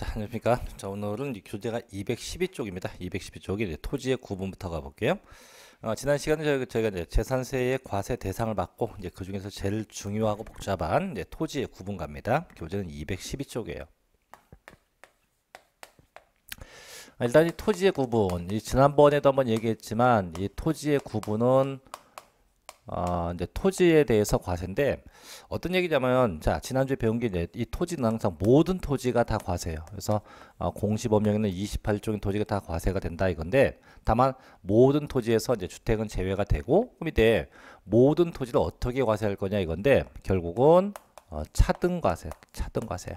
자, 안녕하십니까. 자, 오늘은 교재가 212쪽입니다. 212쪽이 이제 토지의 구분부터 가볼게요. 어, 지난 시간에 저희가, 저희가 이제 재산세의 과세 대상을 받고 이제 그 중에서 제일 중요하고 복잡한 이제 토지의 구분 갑니다. 교재는 212쪽이에요. 아, 일단 이 토지의 구분, 이 지난번에도 한번 얘기했지만 이 토지의 구분은 어, 이제 토지에 대해서 과세인데 어떤 얘기냐면 자 지난주에 배운 게 이제 이 토지는 항상 모든 토지가 다 과세예요. 그래서 어, 아, 공시법령에는 28종의 토지가 다 과세가 된다 이건데 다만 모든 토지에서 이제 주택은 제외가 되고 그럼 이때 모든 토지를 어떻게 과세할 거냐 이건데 결국은 어, 차등 과세, 차등 과세.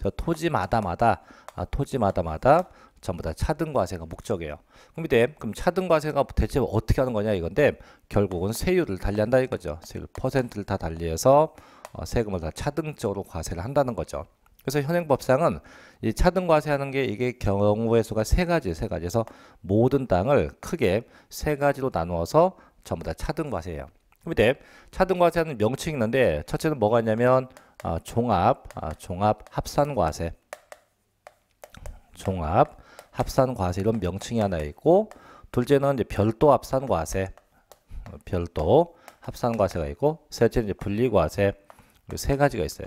저 토지마다마다 아, 토지마다마다 전부 다 차등과세가 목적이에요. 그럼 이때 그럼 차등과세가 대체 어떻게 하는 거냐 이건데 결국은 세율을 달리한다 이거죠. 세율 퍼센트를 다 달리해서 어, 세금을 다 차등적으로 과세를 한다는 거죠. 그래서 현행법상은 이 차등과세하는 게 이게 경우의 수가 세 가지, 세 가지에서 모든 땅을 크게 세 가지로 나누어서 전부 다 차등과세예요. 그럼 이 차등과세하는 명칭이 있는데 첫째는 뭐가 있냐면 아, 종합, 아, 종합 합산과세. 종합 합산 과세 이런 명칭이 하나 있고 둘째는 이제 별도 합산 과세 별도 합산 과세가 있고 셋째는 이제 분리 과세 세 가지가 있어요.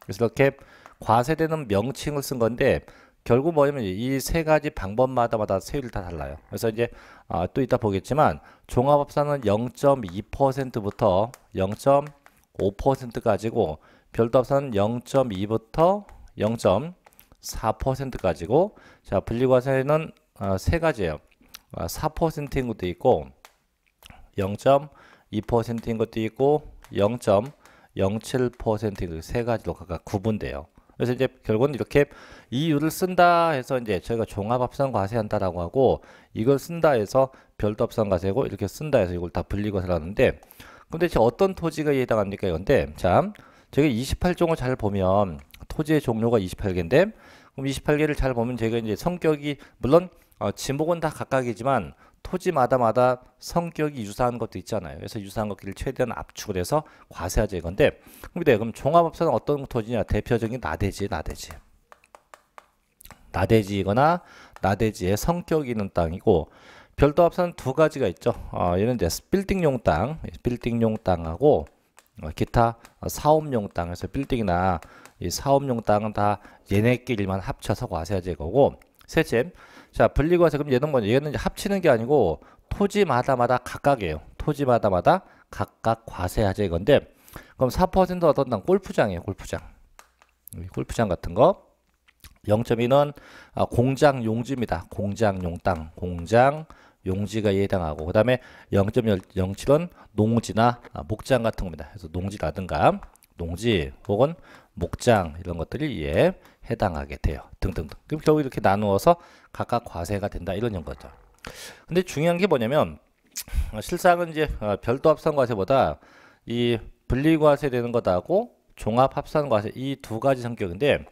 그래서 이렇게 과세되는 명칭을 쓴 건데 결국 뭐냐면 이 세 가지 방법마다마다 세율이 다 달라요. 그래서 이제 아, 또 이따 보겠지만 종합합산은 0.2%부터 0.5% 가지고 별도합산은 0.2부터 0. 4% 가지고 자 분리과세는 어, 세 가지예요. 어, 4%인 것도 있고 0.2%인 것도 있고 0.07%인 것도 세 가지로 각각 구분돼요. 그래서 이제 결국은 이렇게 이유를 쓴다 해서 이제 저희가 종합합산 과세한다라고 하고 이걸 쓴다 해서 별도합산 과세고 이렇게 쓴다 해서 이걸 다 분리과세를 하는데 근데 이제 어떤 토지가 해당합니까? 이건데 자 저희 28종을 잘 보면 토지의 종류가 28개인데 그럼 28개를 잘 보면 저희가 이제 성격이 물론 어, 지목은 다 각각이지만 토지마다마다 성격이 유사한 것도 있잖아요. 그래서 유사한 것들을 최대한 압축을 해서 과세하자 건데 그럼, 네, 그럼 종합업사는 어떤 토지냐? 대표적인 나대지, 나대지. 나대지이거나 나대지의 성격이 있는 땅이고 별도 합산 두 가지가 있죠. 어, 얘는 이제 빌딩용 땅, 빌딩용 땅하고 어, 기타 어, 사업용 땅에서 빌딩이나 이 사업용 땅은 다 얘네끼리만 합쳐서 과세가 제거고 셋째, 자 분리과세 그럼 얘는 뭐냐? 얘는 합치는 게 아니고 토지마다마다 각각이에요. 토지마다마다 각각 과세하제 건데 그럼 4% 어떤 땅 골프장이에요. 골프장. 골프장 같은 거. 0.2는 아, 공장 용지입니다. 공장 용땅, 공장 용지가 해당하고 그 다음에 0.07은 농지나 아, 목장 같은 겁니다. 그래서 농지라든가 농지 혹은 목장 이런 것들이 이에 예, 해당하게 돼요. 등등등. 그럼 결국 이렇게 나누어서 각각 과세가 된다 이런 연거죠. 근데 중요한 게 뭐냐면 어, 실상은 이제 어, 별도 합산 과세보다 이 분리 과세되는 것하고 종합 합산 과세 이 두 가지 성격인데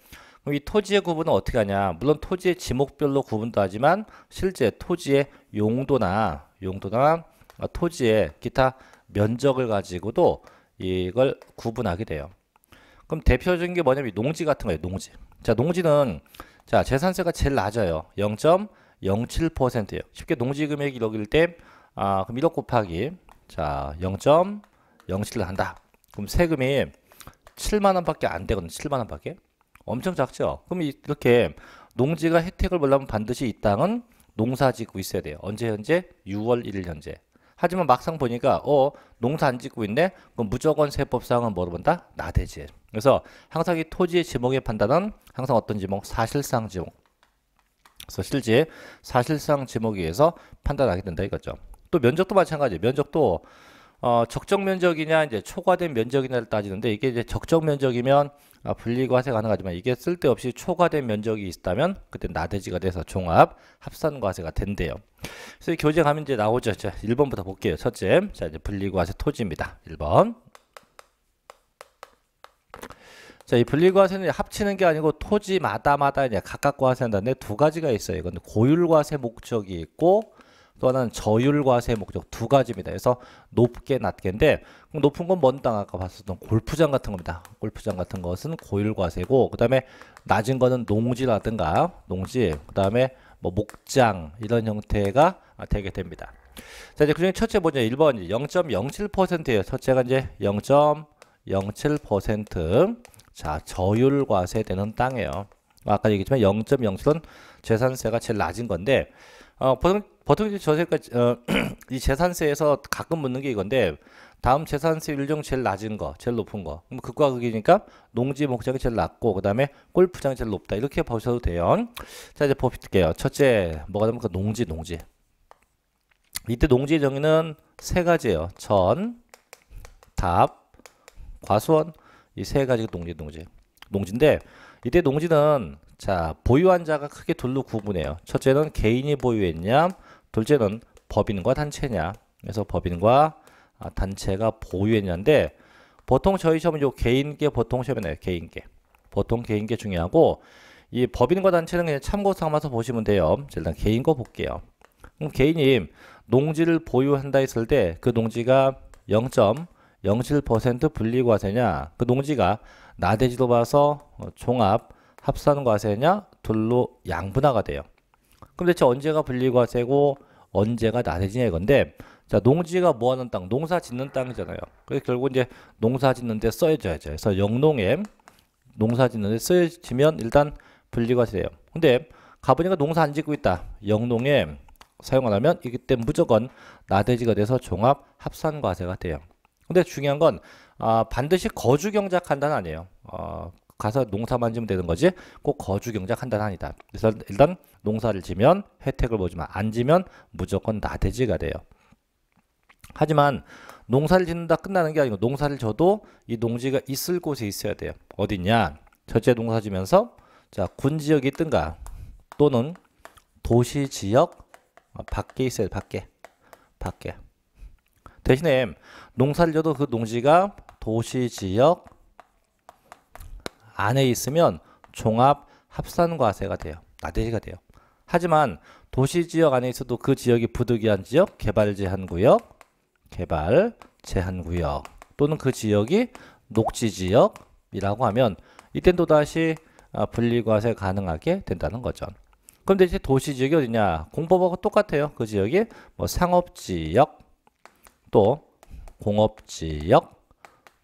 이 토지의 구분은 어떻게 하냐? 물론 토지의 지목별로 구분도 하지만 실제 토지의 용도나 용도나 어, 토지의 기타 면적을 가지고도 이걸 구분하게 돼요. 그럼 대표적인 게 뭐냐면 농지 같은 거예요. 농지. 자, 농지는 자, 재산세가 제일 낮아요. 0.07%예요. 쉽게 농지 금액이 1억일 때 아, 그럼 1억 곱하기 자, 0.07을 한다. 그럼 세금이 7만 원밖에 안 되거든요. 7만 원밖에. 엄청 작죠. 그럼 이렇게 농지가 혜택을 보려면 반드시 이 땅은 농사 짓고 있어야 돼요. 언제 현재? 6월 1일 현재. 하지만 막상 보니까 어 농사 안 짓고 있네. 그럼 무조건 세법상은 뭐로 본다? 나대지. 그래서 항상 이 토지의 지목의 판단은 항상 어떤 지목? 사실상 지목. 그래서 실제 사실상 지목에 의해서 판단하게 된다 이거죠. 또 면적도 마찬가지. 면적도 어, 적정 면적이냐 이제 초과된 면적이냐를 따지는데 이게 이제 적정 면적이면 아, 분리과세 가능하지만 이게 쓸데없이 초과된 면적이 있다면 그때 나대지가 돼서 종합 합산과세가 된대요. 그래서 교재 가면 이제 나오죠. 자, 1번부터 볼게요. 첫째, 자 이제 분리과세 토지입니다. 1번. 자, 이 분리과세는 합치는 게 아니고 토지마다마다 이제 각각 과세한다는데 두 가지가 있어요. 이건 고율과세 목적이 있고 또 하나는 저율과세 목적 두 가지입니다. 그래서 높게 낮게인데 높은 건 뭔당 아까 봤었던 골프장 같은 겁니다. 골프장 같은 것은 고율과세고 그다음에 낮은 거는 농지라든가 농지 그다음에 뭐 목장 이런 형태가 되게 됩니다. 자 이제 그중에 첫째 보죠. 1번 0.07%예요. 첫째가 이제 0.07%자 저율과세되는 땅이에요. 아까 얘기했지만 0.07은 재산세가 제일 낮은 건데 어, 보통 보통 이제 저세가 어, 이 재산세에서 가끔 묻는 게 이건데 다음 재산세 일종 제일 낮은 거, 제일 높은 거. 그럼 극과 극이니까 농지 목장이 제일 낮고 그다음에 골프장이 제일 높다. 이렇게 보셔도 돼요. 자, 이제 볼게요. 첫째 뭐가 됩니까? 농지, 농지. 이때 농지의 정의는 세 가지예요. 전, 답, 과수원 이 세 가지가 농지, 농지. 농지인데 이때 농지는 자 보유한 자가 크게 둘로 구분해요. 첫째는 개인이 보유했냐, 둘째는 법인과 단체냐. 그래서 법인과 아, 단체가 보유했냐인데 보통 저희 시험은 요 개인계 보통 시험이네요 개인계. 보통 개인계 중요하고 이 법인과 단체는 그냥 참고 삼아서 보시면 돼요. 일단 개인 거 볼게요. 그럼 개인이 농지를 보유한다 했을 때 그 농지가 0.07% 분리과세냐 그 농지가 나대지도 봐서 어, 종합 합산과세냐 둘로 양분화가 돼요. 그럼 대체 언제가 분리과세고 언제가 나세지냐 이건데 자 농지가 뭐하는 땅 농사 짓는 땅이잖아요 그래서 결국 이제 농사 짓는 데 써줘야죠 그래서 영농에 농사 짓는 데써여지면 일단 분리과세예요 근데 가보니까 농사 안 짓고 있다 영농에 사용 안 하면 이때 무조건 나대지가 돼서 종합 합산과세가 돼요 근데 중요한 건 아, 반드시 거주경작한다는 아니에요 어, 가서 농사만 지면 되는 거지 꼭 거주경작 한다는 아니다. 그래서 일단 농사를 지면 혜택을 보지만 안 지면 무조건 나대지가 돼요. 하지만 농사를 짓는다 끝나는 게 아니고 농사를 져도 이 농지가 있을 곳에 있어야 돼요. 어디냐? 첫째 농사 지면서 자, 군 지역이 있든가 또는 도시 지역 어, 밖에 있어요. 야 밖에. 밖에. 대신에 농사를 져도 그 농지가 도시 지역 안에 있으면 종합 합산과세가 돼요. 나대지가 돼요. 하지만 도시 지역 안에 있어도 그 지역이 부득이한 지역, 개발 제한 구역, 개발 제한 구역 또는 그 지역이 녹지 지역이라고 하면 이때 또다시 아, 분리과세 가능하게 된다는 거죠. 그럼 대체 도시 지역이 어디냐? 공법하고 똑같아요. 그 지역이 뭐 상업 지역, 또 공업 지역,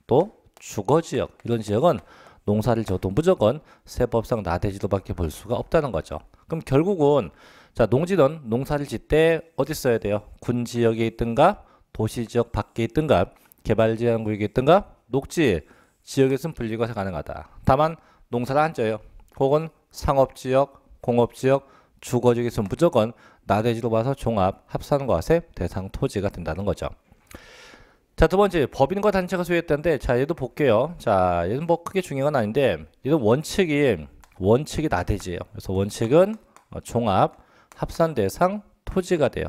또 주거 지역 이런 지역은 농사를 져도 무조건 세법상 나대지도밖에 볼 수가 없다는 거죠. 그럼 결국은 자 농지는 농사를 짓 때 어디 써야 돼요? 군 지역에 있든가 도시 지역 밖에 있든가 개발 제한구역에 있든가 녹지 지역에서는 분리가 가능하다. 다만 농사를 안 져요. 혹은 상업지역, 공업지역, 주거지역에서는 무조건 나대지도 봐서 종합, 합산과세 대상 토지가 된다는 거죠. 자, 두 번째, 법인과 단체가 소유했다는데, 자, 얘도 볼게요. 자, 얘는 뭐 크게 중요한 건 아닌데, 얘는 원칙이, 원칙이 나대지예요. 그래서 원칙은 어, 종합, 합산 대상, 토지가 돼요.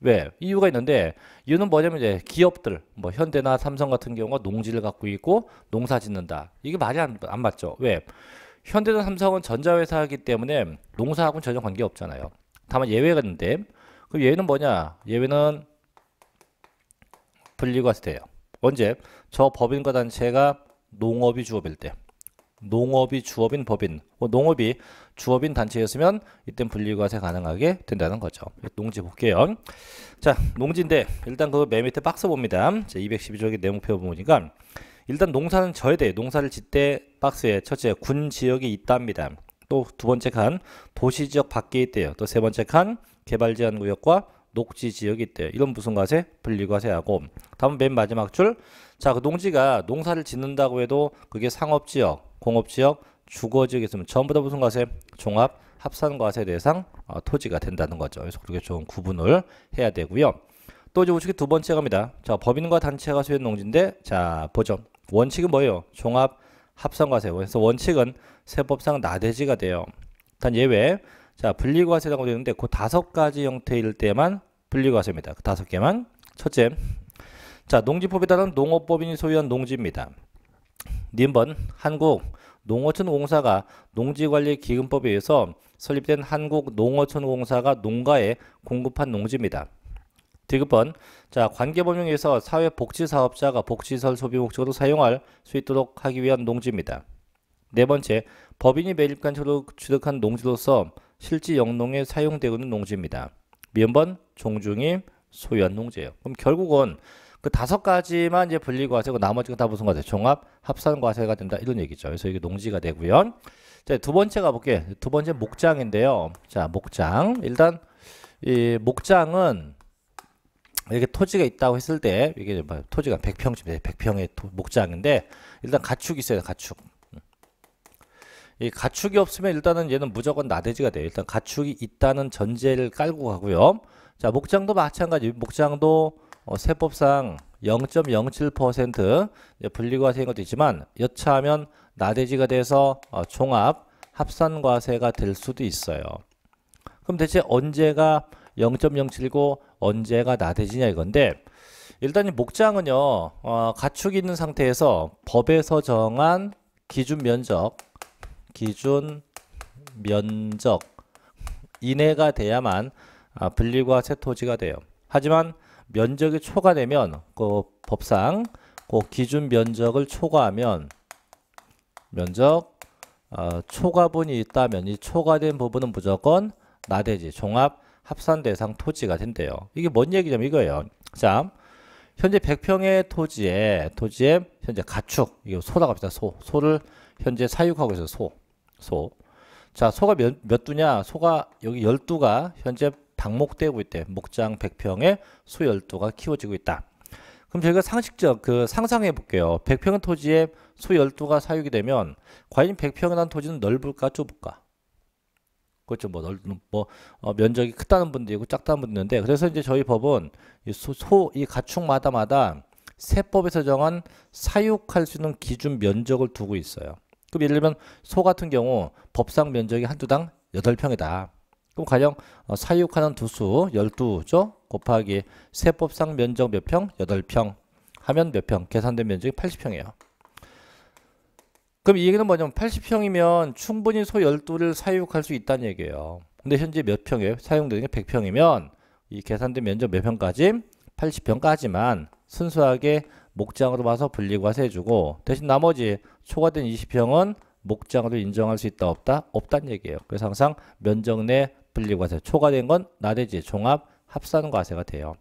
왜? 이유가 있는데, 이유는 뭐냐면 이제 기업들, 뭐 현대나 삼성 같은 경우가 농지를 갖고 있고, 농사 짓는다. 이게 말이 안, 안 맞죠. 왜? 현대나 삼성은 전자회사이기 때문에 농사하고는 전혀 관계 없잖아요. 다만 예외가 있는데, 그 예외는 뭐냐? 예외는 분리가 돼요. 언제? 저 법인과 단체가 농업이 주업일 때. 농업이 주업인 법인, 뭐 농업이 주업인 단체였으면 이땐 분리과세 가능하게 된다는 거죠. 농지 볼게요. 자, 농지인데 일단 그 맨 밑에 박스 봅니다. 자, 212쪽의 내목표 보니까 일단 농사는 저에대 요 농사를 짓 때 박스에 첫째 군 지역이 있답니다. 또 두 번째 칸 도시 지역 밖에 있대요. 또 세 번째 칸 개발 제한 구역과 녹지 지역이 있대요. 이런 무슨 과세 분리과세하고 다음 맨 마지막 줄. 자, 그 농지가 농사를 짓는다고 해도 그게 상업 지역, 공업 지역, 주거 지역에 있으면 전부 다 무슨 과세 종합 합산과세 대상 어, 토지가 된다는 거죠. 그래서 그렇게 좋은 구분을 해야 되고요. 또 이제 우측에 두 번째 갑니다. 자, 법인과 단체가 소유한 농지인데 자, 보죠. 원칙은 뭐예요? 종합 합산과세. 그래서 원칙은 세법상 나대지가 돼요. 단 예외 자, 분리과세 라고 되어 있는데 그 다섯 가지 형태일 때만 분리과세입니다. 그 다섯 개만. 첫째. 자, 농지법에 따른 농업법인이 소유한 농지입니다. 님번 한국 농어촌 공사가 농지관리기금법에 의해서 설립된 한국 농어촌 공사가 농가에 공급한 농지입니다. 디귿번 자 관계법령에서 사회복지사업자가 복지설 소비 목적으로 사용할 수 있도록 하기 위한 농지입니다. 네 번째 법인이 매입간 채로 취득한 농지로서 실제 영농에 사용되고 있는 농지입니다. 면번, 종중임, 소연 농지예요. 그럼 결국은 그 다섯 가지만 이제 분리과세고 그 나머지가 다 무슨 과세? 종합 합산 과세가 된다 이런 얘기죠. 그래서 이게 농지가 되고요. 자, 두 번째 가볼게. 두 번째 목장인데요. 자, 목장. 일단 이 목장은 이렇게 토지가 있다고 했을 때 이게 뭐 토지가 100평쯤 돼. 100평의 도, 목장인데 일단 가축이 있어요. 가축. 이 가축이 없으면 일단은 얘는 무조건 나대지가 돼요. 일단 가축이 있다는 전제를 깔고 가고요. 자, 목장도 마찬가지. 목장도 어, 세법상 0.07% 분리과세인 것도 있지만 여차하면 나대지가 돼서 어, 종합 합산과세가 될 수도 있어요. 그럼 대체 언제가 0 0 7이고 언제가 나대지냐 이건데 일단 이 목장은요 어, 가축이 있는 상태에서 법에서 정한 기준 면적 기준 면적 이내가 돼야만 아, 분리과 세토지가 돼요. 하지만 면적이 초과되면 그 법상 그 기준 면적을 초과하면 면적 어, 초과분이 있다면 이 초과된 부분은 무조건 나대지 종합 합산 대상 토지가 된대요. 이게 뭔 얘기냐면 이거예요. 자, 현재 100평의 토지에 토지에 현재 가축 이거 소다 갑시다 소 소를 현재 사육하고 있어 소 소. 자, 소가 몇, 몇 두냐? 소가 여기 12가 현재 방목되고 있대. 목장 100평에 소 12가 키워지고 있다. 그럼 저희가 상식적 그 상상해 볼게요. 100평 토지에 소 12가 사육이 되면 과연 100평이라는 토지는 넓을까 좁을까? 그렇죠. 뭐, 넓, 뭐 어, 면적이 크다는 분도 있고 작다는 분도 있는데 그래서 이제 저희 법은 이 소, 이 가축마다마다 세법에서 정한 사육할 수 있는 기준 면적을 두고 있어요. 그럼 예를 들면 소 같은 경우 법상 면적이 한두 당 8평이다. 그럼 가령 어, 사육하는 두수 12죠? 곱하기 세법상 면적 몇 평? 8평 하면 몇 평? 계산된 면적이 80평이에요. 그럼 이 얘기는 뭐냐면 80평이면 충분히 소 12를 사육할 수 있다는 얘기예요. 근데 현재 몇 평이에요? 사용되는 게 100평이면 이 계산된 면적 몇 평까지? 80평까지만 순수하게 목장으로 봐서 분리과세 해주고 대신 나머지 초과된 20평은 목장으로 인정할 수 있다 없다 없단 얘기예요. 그래서 항상 면적 내 분리과세 초과된 건 나대지 종합 합산과세가 돼요.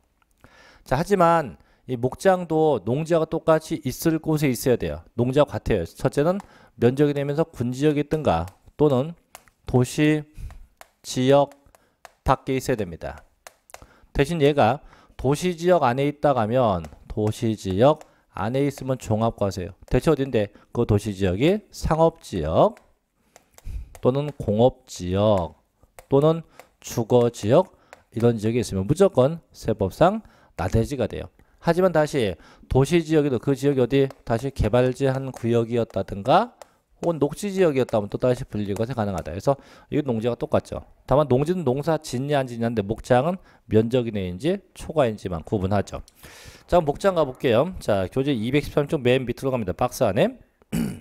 자 하지만 이 목장도 농지와 똑같이 있을 곳에 있어야 돼요. 농지와 같아요. 첫째는 면적이 되면서 군지역이 있든가 또는 도시 지역 밖에 있어야 됩니다. 대신 얘가 도시 지역 안에 있다 가면 도시지역 안에 있으면 종합과세요. 대체 어딘데? 그 도시지역이 상업지역 또는 공업지역 또는 주거지역 이런 지역이 있으면 무조건 세법상 나대지가 돼요. 하지만 다시 도시지역에도 그 지역이 어디 다시 개발지 한 구역이었다든가 혹은 녹지지역이었다면 또 다시 분리가 가능하다. 그래서 이거 농지가 똑같죠. 다만 농지는 농사 짓냐 안 짓냐인데 목장은 면적이 내인지 초과인지만 구분하죠. 자 목장 가볼게요. 자 교재 213쪽 맨 밑으로 갑니다. 박스 안에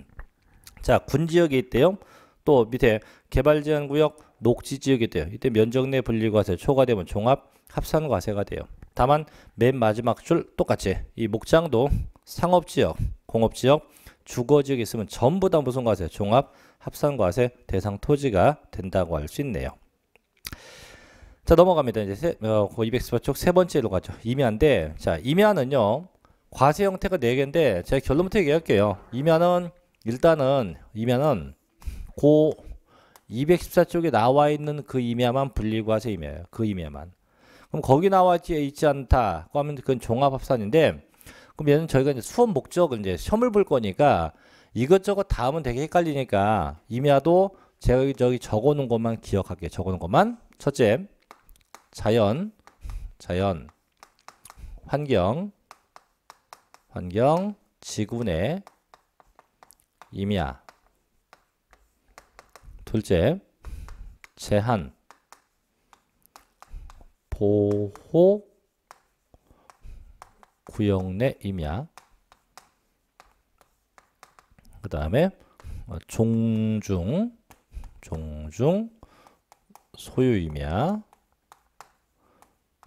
자 군지역에 있대요. 또 밑에 개발제한구역 녹지지역이 돼요. 이때 면적 내 분리과세 초과되면 종합 합산과세가 돼요. 다만 맨 마지막 줄 똑같이 이 목장도 상업지역, 공업지역, 주거지역에 있으면 전부 다 무슨 과세? 종합 합산과세 대상 토지가 된다고 할 수 있네요. 자 넘어갑니다. 이제 세, 어, 그 200스파 쪽세 번째로 가죠. 임야인데 자 임야는요 과세 형태가 네 개인데 제가 결론부터 얘기할게요. 임야는 일단은 임야는 고 214쪽에 나와 있는 그 임야만 분리과세 임야예요. 그 임야만. 그럼 거기 나와지 있지 않다. 하면 그건 종합합산인데 그럼 얘는 저희가 이제 수업 목적을 이제 시험을 볼 거니까 이것저것 다음은 되게 헷갈리니까 임야도 제가 여 저기 적어놓은 것만 기억할게요. 적어놓은 것만 첫째 자연, 자연, 환경, 환경, 지구 내, 임야. 둘째, 제한, 보호, 구역 내 임야. 그 다음에 어, 종중, 종중, 소유임야.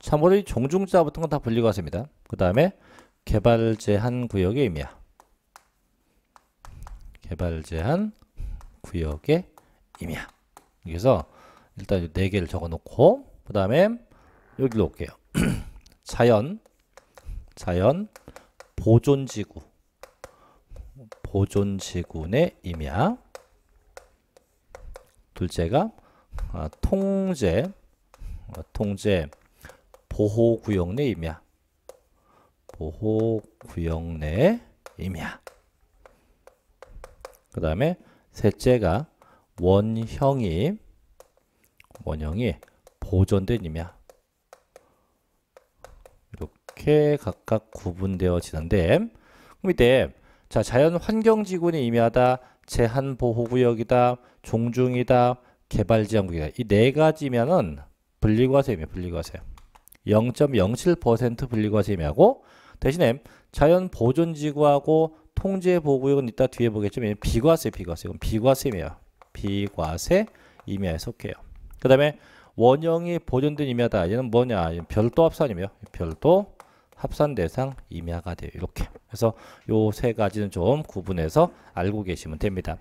참고로 이 종중자 붙은 건다 분리가 셉니다. 그 다음에 개발 제한 구역의 의미야. 개발 제한 구역의 의미야. 그래서 일단 네 개를 적어 놓고 그 다음에 여기로 놓게요 자연, 자연 보존지구, 보존지구의 의미야. 둘째가 아, 통제, 아, 통제 보호구역 내 임야. 보호구역 내 임야. 그 다음에 셋째가 원형이 원형이 보존된 임야. 이렇게 각각 구분되어지는데 밑에 자 자연 환경 지구는 임야다, 제한 보호 구역이다, 종중이다, 개발 지역이다. 이 네 가지면은 분리과세입니다. 분리과세. 0.07%분리과 제외하고 대신에 자연 보존 지구하고 통제 보호구역은 이따 뒤에 보겠지만 비과세 비과세 이건 비과세임이에요. 비과세 임야에 속해요. 그 다음에 원형이 보존된 임야다. 얘는 뭐냐? 별도 합산이며 별도 합산 대상 임야가 돼요. 이렇게. 그래서 요 세 가지는 좀 구분해서 알고 계시면 됩니다.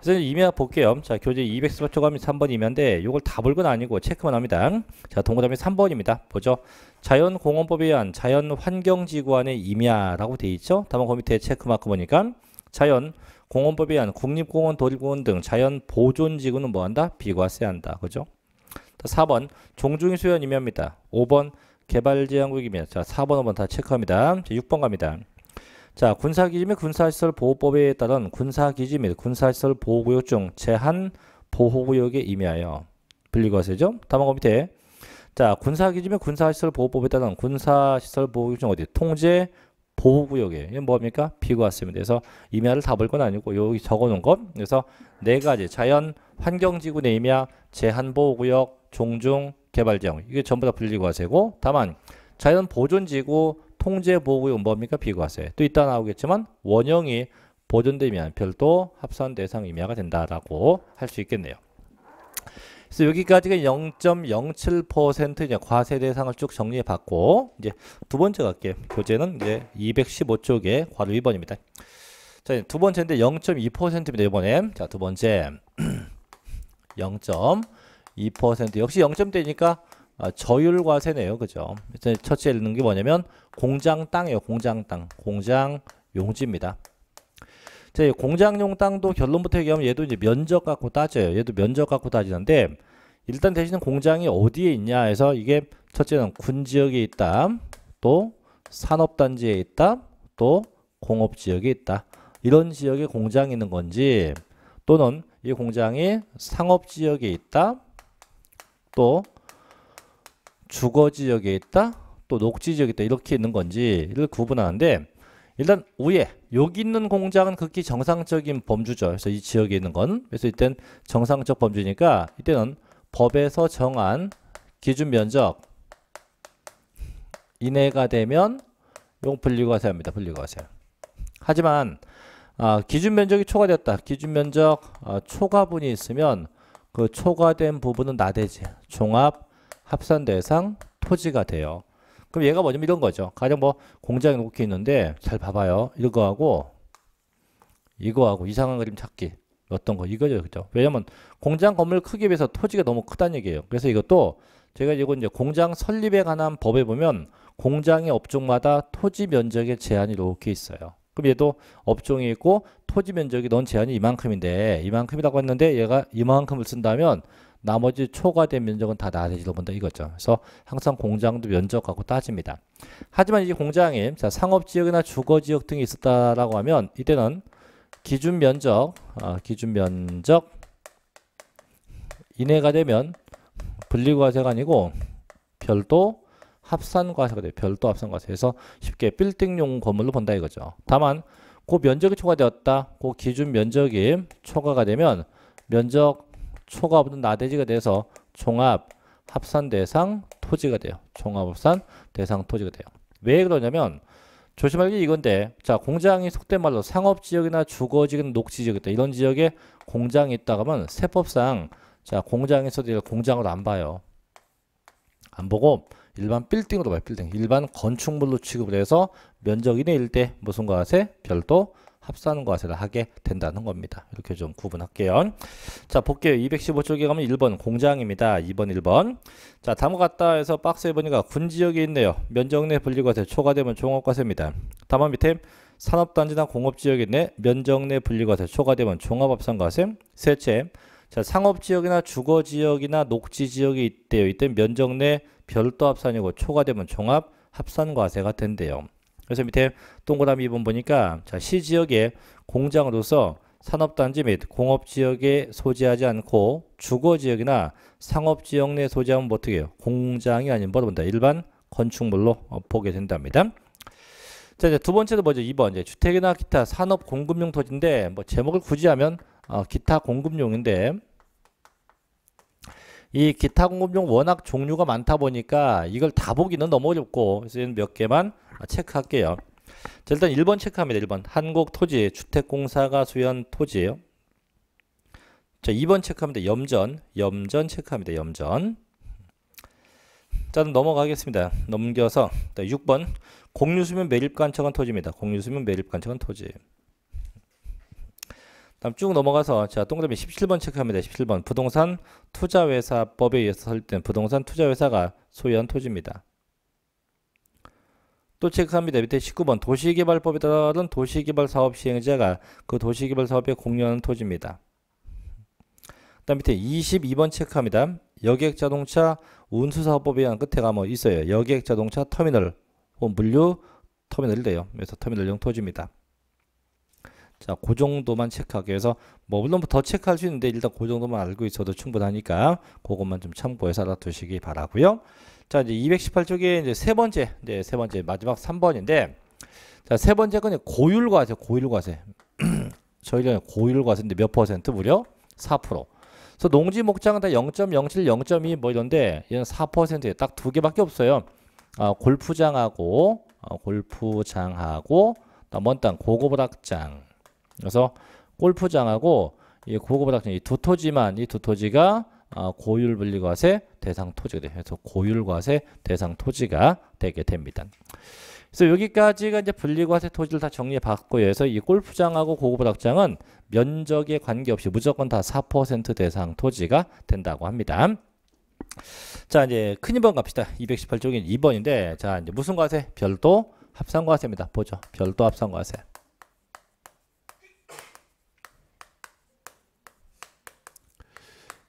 그래서 임야 볼게요. 자, 교재 214 0 0 초감이 3번 임야인데 요걸 다 볼 건 아니고 체크만 합니다. 자, 동그라미 3번입니다. 보죠. 자연공원법에 의한 자연환경지구안의 임야라고 돼 있죠. 다만 그 밑에 체크마크 보니까 자연 공원법에 의한 국립공원, 도립공원 등 자연 보존 지구는 뭐한다? 비과세한다. 그죠? 4번 종중이 수연 임야입니다. 5번 개발 제한국이며 자 4번 5번 다 체크합니다. 자, 6번 갑니다. 자 군사기지 및 군사시설 보호법에 따른 군사기지 및 군사시설 보호구역 중 제한 보호구역에 임하여 분리가 세죠. 다음과 밑에 자 군사기지 및 군사시설 보호법에 따른 군사시설 보호구역 중 어디 통제 보호구역에 이게 뭡니까 비과 같습니다. 서 임야를 다볼건 아니고 여기 적어놓은 것 그래서 네 가지 자연 환경지구 내 임야 제한 보호구역 종중 개발지형 이게 전부 다 분리과세고 다만 자연 보존지구 통제보호구역 뭡니까 비과세 또 이따 나오겠지만 원형이 보존되면 별도 합산 대상 임야가 된다라고 할 수 있겠네요. 그래서 여기까지가 0.07% 과세 대상을 쭉 정리해 봤고 이제 두 번째 갈게요. 교재는 이제 215쪽에 과로 2번입니다. 자, 두 번째인데 0.2%입니다. 이번에 자, 두 번째 0. 2% 역시 0점대니까 아, 저율과세네요. 그죠? 첫째 읽는 게 뭐냐면 공장 땅이에요. 공장 땅. 공장 용지입니다. 자, 공장용 땅도 결론부터 얘기하면 얘도 이제 면적 갖고 따져요. 얘도 면적 갖고 따지는데 일단 대신에 공장이 어디에 있냐 해서 이게 첫째는 군 지역에 있다. 또 산업단지에 있다. 또 공업지역에 있다. 이런 지역에 공장이 있는 건지 또는 이 공장이 상업지역에 있다. 또 주거 지역에 있다, 또 녹지 지역에 있다 이렇게 있는 건지를 구분하는데 일단 위에 여기 있는 공장은 극히 정상적인 범주죠. 그래서 이 지역에 있는 건 그래서 이땐 정상적 범주니까 이때는 법에서 정한 기준 면적 이내가 되면 용건 분리과세합니다. 분리과세. 하지만 아, 기준 면적이 초과되었다. 기준 면적 아, 초과분이 있으면 그 초과된 부분은 나대지. 종합 합산 대상 토지가 돼요. 그럼 얘가 뭐냐면 이런 거죠. 가령 뭐 공장에 놓고 있는데 잘 봐봐요. 이거하고 이거하고 이상한 그림 찾기. 어떤 거 이거죠. 그죠? 왜냐면 공장 건물 크기에 비해서 토지가 너무 크다는 얘기예요. 그래서 이것도 제가 이거 이제 공장 설립에 관한 법에 보면 공장의 업종마다 토지 면적의 제한이 이렇게 있어요. 그럼 얘도 업종이 있고 토지 면적이 넌 제한이 이만큼인데 이만큼이라고 했는데 얘가 이만큼을 쓴다면 나머지 초과된 면적은 다나아테 질러본다 이거죠. 그래서 항상 공장도 면적하고 따집니다. 하지만 이 공장이 자, 상업지역이나 주거지역 등이 있었다라고 하면 이때는 기준 면적, 아, 기준 면적 이내가 되면 분리과세가 아니고 별도 합산과세가 돼요. 별도 합산과세에서 쉽게 빌딩용 건물로 본다 이거죠. 다만 그 면적이 초과되었다. 그 기준 면적이 초과가 되면 면적 초과분은 나대지가 돼서 종합 합산 대상 토지가 돼요. 종합 합산 대상 토지가 돼요. 왜 그러냐면 조심할 게 이건데 자 공장이 속된 말로 상업지역이나 주거지역이나 녹지지역이다 이런 지역에 공장이 있다 그러면 세법상 자 공장에서도 공장으로 안 봐요 안 보고 일반 빌딩으로 봐요. 빌딩. 일반 건축물로 취급을 해서 면적 1의 1대 무슨 과세? 별도 합산 과세를 하게 된다는 겁니다. 이렇게 좀 구분할게요. 자, 볼게요. 215쪽에 가면 1번 공장입니다. 2번 1번. 자, 다음과 같다 해서 박스에 보니까 군 지역이 있네요. 면적 내 분리과세 초과되면 종합과세입니다. 다만 밑에 산업단지나 공업지역이 있네. 면적 내 분리과세 초과되면 종합합산과세. 셋째, 자, 상업지역이나 주거지역이나 녹지지역이 있대요. 이때 면적 내 별도 합산이고 초과되면 종합 합산과세 가된대요 그래서 밑에 동그라미 2번 보니까 자, 시 지역의 공장으로서 산업단지 및 공업지역에 소재하지 않고 주거지역이나 상업지역 내 소재하면 뭐 어떻게 해요? 공장이 아닌 뭐다 일반 건축물로 어, 보게 된답니다. 자, 이제 두 번째로 먼저 2번. 이제 주택이나 기타 산업 공급용 토지인데, 뭐 제목을 굳이 하면 어, 기타 공급용인데, 이 기타 공급용 워낙 종류가 많다 보니까 이걸 다 보기는 너무 어렵고 그래서 몇 개만 체크할게요. 자, 일단 1번 체크합니다. 1번 한국 토지 주택공사가 수연 토지예요. 자, 2번 체크합니다. 염전, 염전 체크합니다. 염전. 자, 넘어가겠습니다. 넘겨서 6번 공유수면 매립 관청은 토지입니다. 공유수면 매립 관청은 토지. 다음 쭉 넘어가서 자 동그라미 17번 체크합니다. 17번 부동산 투자회사법에 의해서 설립된 부동산 투자회사가 소유한 토지입니다. 또 체크합니다. 밑에 19번 도시개발법에 따른 도시개발사업 시행자가 그 도시개발사업에 공유하는 토지입니다. 그다음 밑에 22번 체크합니다. 여객자동차 운수사업법에 의한 끝에 가뭐 있어요. 여객자동차 터미널 혹은 물류 터미널이래요. 그래서 터미널용 토지입니다. 자, 그 정도만 체크하기 위해서 뭐 물론 더 체크할 수 있는데 일단 그 정도만 알고 있어도 충분하니까 그것만 좀 참고해서 알아두시기 바라고요. 자, 이제 218쪽에 이제 세 번째, 이제 세 번째 마지막 3번인데 자, 세 번째 건 고율 과세, 고율 과세. 저희는 고율 과세인데 몇 퍼센트 무려 4%. 그래서 농지 목장은 다 0.07, 0.2뭐 이런데 얘는 4%에 딱 두 개밖에 없어요. 아, 골프장하고 아, 골프장하고 먼땅 고급불락장 그래서 골프장하고 이 고급 바닥 이 도토지만 이 도토지가 아, 고율 분리과세 대상 토지가 돼요. 그래서 고율과세 대상 토지가 되게 됩니다. 그래서 여기까지가 이제 분리과세 토지를 다 정리해 봤고요. 그래서 이 골프장하고 고급바닥장은 면적에 관계없이 무조건 다 4% 대상 토지가 된다고 합니다. 자, 이제 큰 2번 갑시다. 218쪽인 2번인데 자, 이제 무슨 과세? 별도 합산과세입니다. 보죠. 별도 합산과세.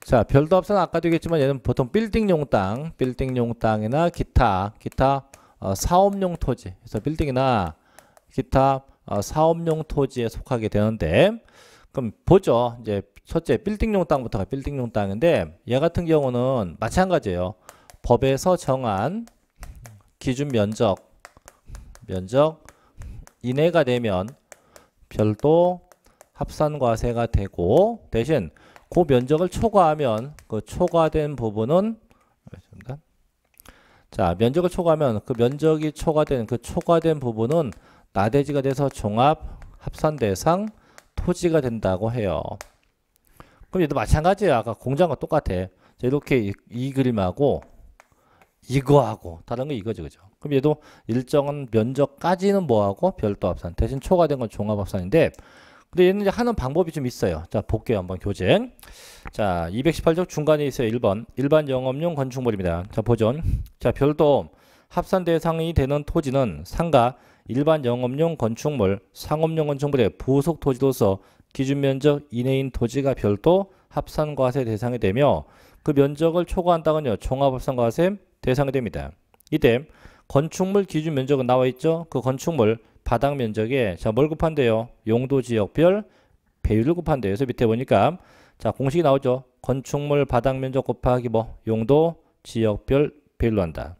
자, 별도합산 아까도 얘기했지만 얘는 보통 빌딩용 땅, 빌딩용 땅이나 기타, 기타 어, 사업용 토지. 그래서 빌딩이나 기타 어, 사업용 토지에 속하게 되는데 그럼 보죠. 이제 첫째 빌딩용 땅부터가 빌딩용 땅인데 얘 같은 경우는 마찬가지예요. 법에서 정한 기준 면적 면적 이내가 되면 별도 합산과세가 되고 대신 그 면적을 초과하면 그 초과된 부분은 자 면적을 초과하면 그 면적이 초과된 그 초과된 부분은 나대지가 돼서 종합 합산 대상 토지가 된다고 해요. 그럼 얘도 마찬가지야. 아까 공장과 똑같아. 이렇게 이, 이 그림하고 이거하고 다른 거 이거죠. 그죠? 그럼 얘도 일정한 면적까지는 뭐하고 별도 합산. 대신 초과된 건 종합 합산인데 근데 얘는 이제 하는 방법이 좀 있어요. 자, 볼게요. 한번 교재. 자, 218쪽 중간에 있어요. 1번. 일반 영업용 건축물입니다. 자, 보존. 자, 별도 합산 대상이 되는 토지는 상가, 일반 영업용 건축물, 상업용 건축물의 부속 토지로서 기준 면적 이내인 토지가 별도 합산 과세 대상이 되며 그 면적을 초과한 다면요 종합 합산 과세 대상이 됩니다. 이때 건축물 기준 면적은 나와 있죠. 그 건축물 바닥 면적에 자뭘 곱한대요? 용도 지역별 배율을 곱한대요. 그래서 밑에 보니까 자 공식이 나오죠. 건축물 바닥 면적 곱하기 뭐 용도 지역별 배율로 한다.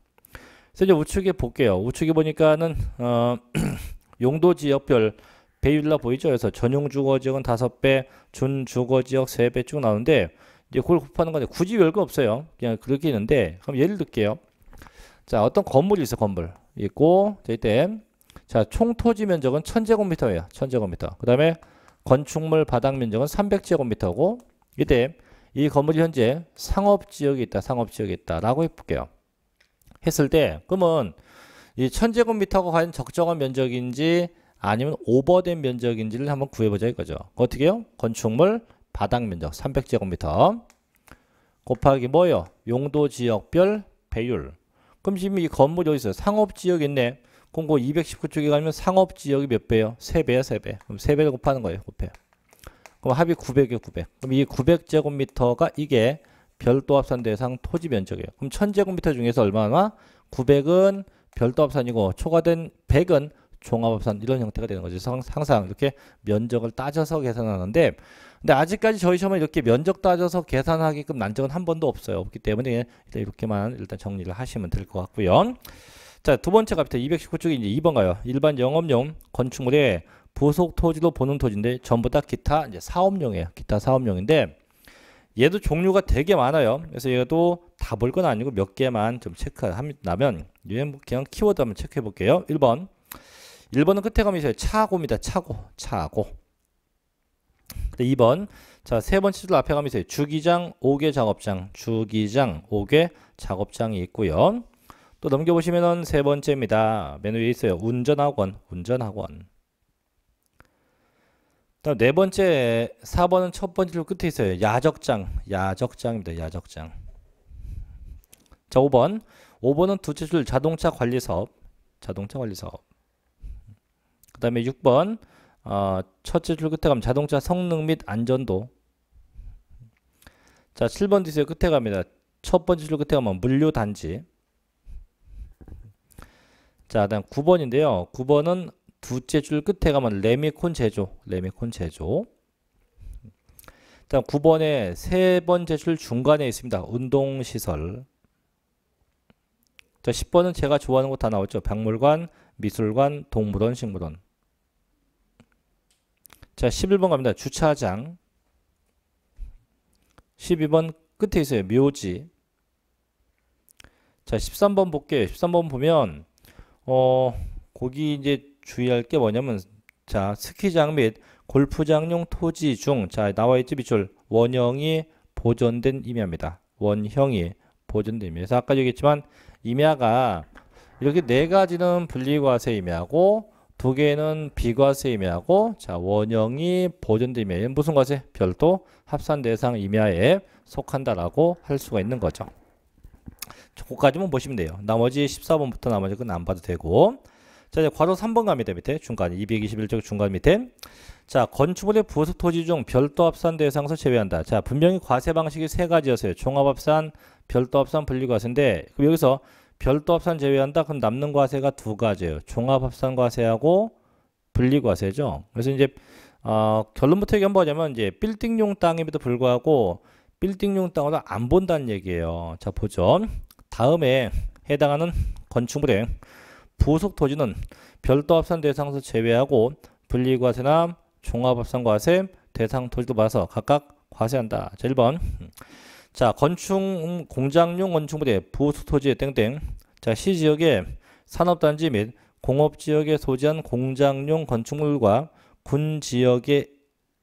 그래서 이제 우측에 볼게요. 우측에 보니까는 어, 용도 지역별 배율로 보이죠. 그래서 전용 주거 지역은 다섯 배, 준 주거 지역 세 배 쭉 나오는데 이제 그걸 곱하는 건데 굳이 별거 없어요. 그냥 그렇게 있는데 그럼 예를 들게요. 자 어떤 건물이 있어 건물 있고 자, 이때 자, 총 토지 면적은 1000제곱미터예요. 1000제곱미터. 그다음에 건축물 바닥 면적은 300제곱미터고 이때 이 건물이 현재 상업 지역이 있다. 상업 지역이 있다라고 해 볼게요. 했을 때 그러면 이 1000제곱미터가 과연 적정한 면적인지 아니면 오버된 면적인지를 한번 구해보자 이거죠. 어떻게요? 해 건축물 바닥 면적 300제곱미터 곱하기 뭐요? 예 용도 지역별 배율. 그럼 지금 이 건물이 어디 있어요? 상업 지역에 있네. 공고 219쪽에 가면 상업 지역이 몇 배요? 3배요 3배. 그럼 3배를 곱하는 거예요, 곱해요. 그럼 합이 900이요, 900. 그럼 이 900제곱미터가 이게 별도 합산 대상 토지 면적이에요. 그럼 1000제곱미터 중에서 얼마나? 900은 별도 합산이고 초과된 100은 종합합산 이런 형태가 되는 거죠. 항상 이렇게 면적을 따져서 계산하는데 근데 아직까지 저희 시험에 이렇게 면적 따져서 계산하기끔 난 적은 한 번도 없어요. 없기 때문에 일단 이렇게만 일단 정리를 하시면 될 것 같고요. 자, 두 번째 갑니다. 219쪽이 이제 2번 가요. 일반 영업용 건축물의 부속 토지도 보는 토지인데 전부 다 기타 이제 사업용이에요. 기타 사업용인데 얘도 종류가 되게 많아요. 그래서 얘도 다 볼 건 아니고 몇 개만 좀 체크하면 얘는 뭐 그냥 키워드 한번 체크해 볼게요. 1번. 1번은 끝에 가면 있어요. 차고입니다. 차고. 차고. 2번. 자, 세 번째 줄 앞에 가면 있어요. 주기장 5개 작업장. 주기장 5개 작업장이 있고요. 또 넘겨보시면 세 번째입니다. 맨 위에 있어요. 운전학원, 운전학원. 다음 네 번째, 4번은 첫 번째 줄 끝에 있어요. 야적장, 야적장입니다. 야적장. 자, 5번. 5번은 두째 줄 자동차 관리 사업, 자동차 관리 사업. 그 다음에 6번, 어, 첫째 줄 끝에 가면 자동차 성능 및 안전도. 자, 7번 뒤에 끝에 갑니다. 첫 번째 줄 끝에 가면 물류단지. 자, 다음 9번인데요. 9번은 두째 줄 끝에 가면 레미콘 제조, 레미콘 제조. 자, 9번에세 번째 줄 중간에 있습니다. 운동시설. 자, 10번은 제가 좋아하는 곳다 나왔죠. 박물관, 미술관, 동물원, 식물원. 자, 11번 갑니다. 주차장. 12번 끝에 있어요. 묘지. 자, 13번 볼게요. 13번 보면 어, 거기 이제 주의할 게 뭐냐면 자, 스키장 및 골프장용 토지 중 자, 나와 있지밑출 원형이 보존된 임야입니다. 원형이 보존된 임야에서 아까 얘기했지만 임야가 이렇게 네 가지는 분리과세 임야고 두 개는 비과세 임야고 자, 원형이 보존된 임야는 무슨 과세? 별도 합산 대상 임야에 속한다라고 할 수가 있는 거죠. 그까지만 보시면 돼요. 나머지 14번부터 나머지 건안 봐도 되고 자 이제 과도 3번 갑니다 밑에 중간 221쪽 중간 밑에 자 건축물의 부속 토지 중 별도 합산 대상에서 제외한다. 자 분명히 과세 방식이 세 가지였어요. 종합 합산, 별도 합산, 분리 과세인데 그럼 여기서 별도 합산 제외한다. 그럼 남는 과세가 두 가지예요. 종합 합산 과세하고 분리 과세죠. 그래서 이제 어, 결론부터 얘기 한번 하자면 이제 빌딩용 땅임에도 불구하고 빌딩용 땅으로 안 본다는 얘기예요. 자 보죠. 다음에 해당하는 건축물의 부속 토지는 별도 합산 대상에서 제외하고 분리과세나 종합합산과세 대상 토지도 봐서 각각 과세한다. 자, 1번. 자, 건축 음, 공장용 건축물의 부속 토지의 땡땡. 자, 시 지역의 산업단지 및 공업지역에 소재한 공장용 건축물과 군 지역에